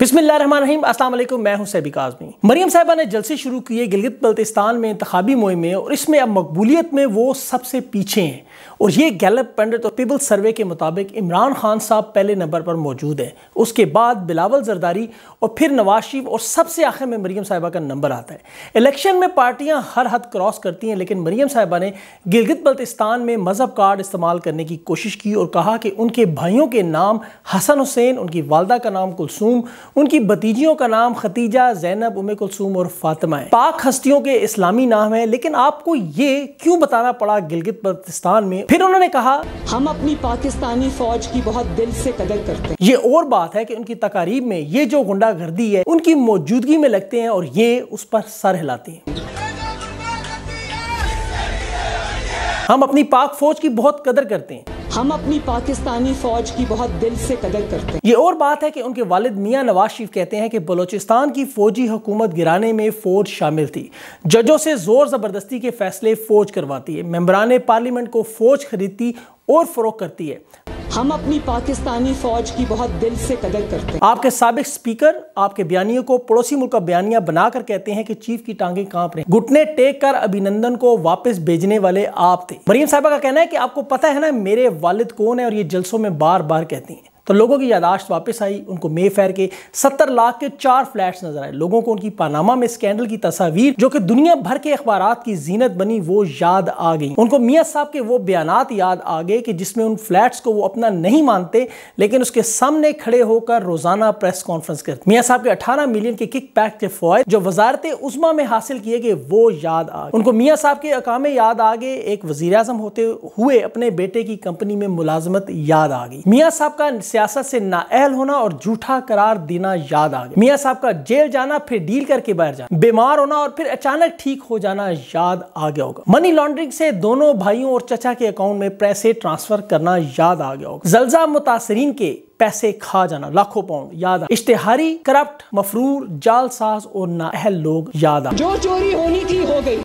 बिस्मिल्लाम असलम मैं हूं सैबिक आजमी मरीम साहबा ने जलसे शुरू किए गिलगित बल्तिस्तान में इंतबी मुहिम में और इसमें अब मकबूलियत में वो सबसे पीछे हैं और ये गैलप पंडित और पीपल सर्वे के मुताबिक इमरान खान साहब पहले नंबर पर मौजूद हैं उसके बाद बिलावल जरदारी और फिर नवाज शरीफ और सबसे आखिर में मरीम साहिबा का नंबर आता है इलेक्शन में पार्टियाँ हर हद क्रॉस करती हैं लेकिन मरीम साहिबा ने गिलगित बल्तिस्तान में मज़हब कार्ड इस्तेमाल करने की कोशिश की और कहा कि उनके भाइयों के नाम हसन हुसैन उनकी वालदा का नाम कुलसूम उनकी भतीजियों का नाम खतीजा जैनब उम कुलसूम और फातिमा है पाक हस्तियों के इस्लामी नाम है लेकिन आपको ये क्यों बताना पड़ा गिलगित बल्तिस्तान में फिर उन्होंने कहा हम अपनी पाकिस्तानी फौज की बहुत दिल से कदर करते हैं ये और बात है कि उनकी तकारीब में ये जो गुंडागर्दी है उनकी मौजूदगी में लगते हैं और ये उस पर सर हिलाते हैं हम अपनी पाक फौज की बहुत कदर करते हैं हम अपनी पाकिस्तानी फौज की बहुत दिल से कदर करते हैं ये और बात है कि उनके वालिद मियाँ नवाज शरीफ कहते हैं कि बलोचिस्तान की फौजी हुकूमत गिराने में फौज शामिल थी जजों से जोर ज़बरदस्ती के फैसले फौज करवाती है मेम्बरान पार्लियामेंट को फौज खरीदती और फ़रोख करती है हम अपनी पाकिस्तानी फौज की बहुत दिल से कदर करते हैं आपके सबक स्पीकर आपके बयानियों को पड़ोसी मुल्क का बयानिया बनाकर कहते हैं कि चीफ की टांगे कांप रहे घुटने टेक कर अभिनंदन को वापस भेजने वाले आप थे मरीम साहबा का कहना है कि आपको पता है ना मेरे वालिद कौन है और ये जलसों में बार बार कहती हैं तो लोगों की यादाश्त वापस आई उनको मे फेयर के सत्तर लाख के चार फ्लैट्स नजर आए लोगों को उनकी पानामा में स्कैंडल की तस्वीर जो कि दुनिया भर के अखबार की जीनत बनी वो याद आ गई उनको मियाँ साहब के वो बयान याद आ गए कि जिसमें उन फ्लैट्स को वो अपना नहीं मानते लेकिन उसके सामने खड़े होकर रोजाना प्रेस कॉन्फ्रेंस कर मियाँ साहब के अठारह मिलियन के किक पैक के फौज जो वजारत उजमा में हासिल किए गए वो याद आ गए उनको मियाँ साहब के अकामे याद आ गए एक वजीर होते हुए अपने बेटे की कंपनी में मुलाजमत याद आ गई मियाँ साहब का सियासत से नाअहल होना और झूठा करार देना याद आ गया मियाँ साहब का जेल जाना फिर डील करके बाहर जाना बीमार होना और फिर अचानक ठीक हो जाना याद आ गया होगा मनी लॉन्ड्रिंग से दोनों भाइयों और चचा के अकाउंट में पैसे ट्रांसफर करना याद आ गया होगा जलजा मुतासरीन के पैसे खा जाना लाखों पाउंड याद आ इश्तेहारी करप्ट मफरूर जालसाज और नाअहल लोग याद आ जो चोरी होनी थी हो गई